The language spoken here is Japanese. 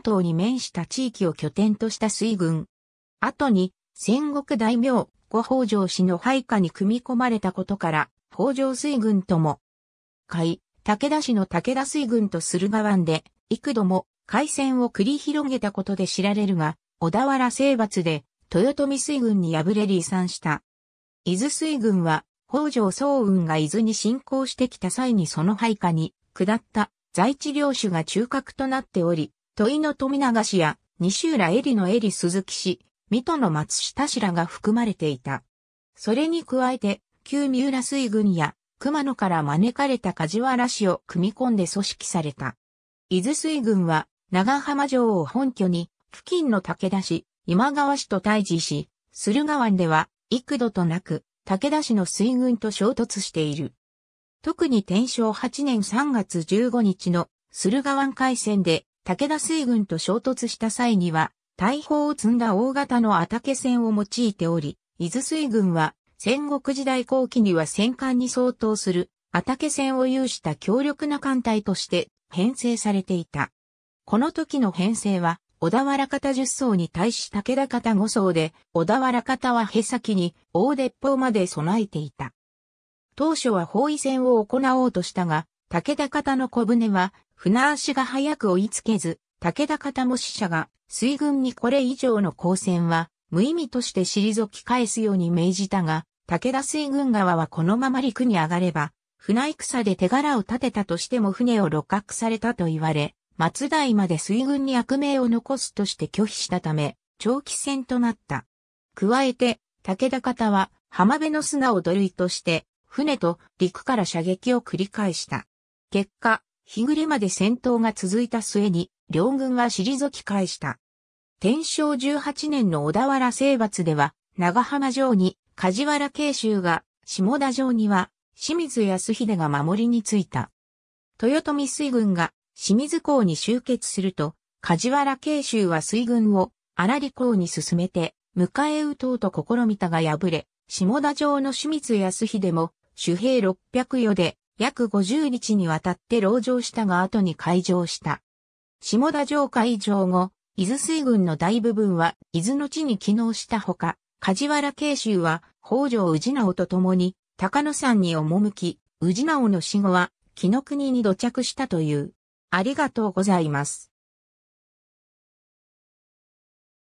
島に面した地域を拠点とした水軍。後に、戦国大名、五北条氏の配下に組み込まれたことから、北条水軍とも、海、武田氏の武田水軍と駿河湾で、幾度も海戦を繰り広げたことで知られるが、小田原征伐で、豊臣水軍に敗れ離散した。伊豆水軍は、北条早雲が伊豆に侵攻してきた際にその配下に、下った在地領主が中核となっており、土井の富永氏や、西浦恵里の恵里鈴木氏、水戸の松下氏らが含まれていた。それに加えて、旧三浦水軍や、熊野から招かれた梶原氏を組み込んで組織された。伊豆水軍は、長浜城を本拠に、付近の武田氏、今川氏と対峙し、駿河湾では、幾度となく、武田氏の水軍と衝突している。特に天正8年3月15日の駿河湾海戦で武田水軍と衝突した際には、大砲を積んだ大型の畑船を用いており、伊豆水軍は戦国時代後期には戦艦に相当する畑船を有した強力な艦隊として編成されていた。この時の編成は、小田原方10層に対し武田方5層で、小田原方はへ先に大鉄砲まで備えていた。当初は包囲戦を行おうとしたが、武田方の小舟は船足が早く追いつけず、武田方も死者が、水軍にこれ以上の交戦は、無意味として退き返すように命じたが、武田水軍側はこのまま陸に上がれば、船戦で手柄を立てたとしても船を露獲されたと言われ、松代まで水軍に悪名を残すとして拒否したため、長期戦となった。加えて、武田方は浜辺の砂を土塁として、船と陸から射撃を繰り返した。結果、日暮れまで戦闘が続いた末に、両軍は退き返した。天正18年の小田原征伐では、長浜城に梶原慶州が、下田城には清水康秀が守りについた。豊臣水軍が清水港に集結すると、梶原慶州は水軍を荒利港に進めて、迎え撃とうと試みたが敗れ、下田城の清水康秀も、主兵600余で約50日にわたって籠城したが後に開城した。下田城開城後、伊豆水軍の大部分は伊豆の地に帰納したほか、梶原慶州は北条氏直と共に高野山に赴き、氏直の死後は紀の国に土着したという。ありがとうございます。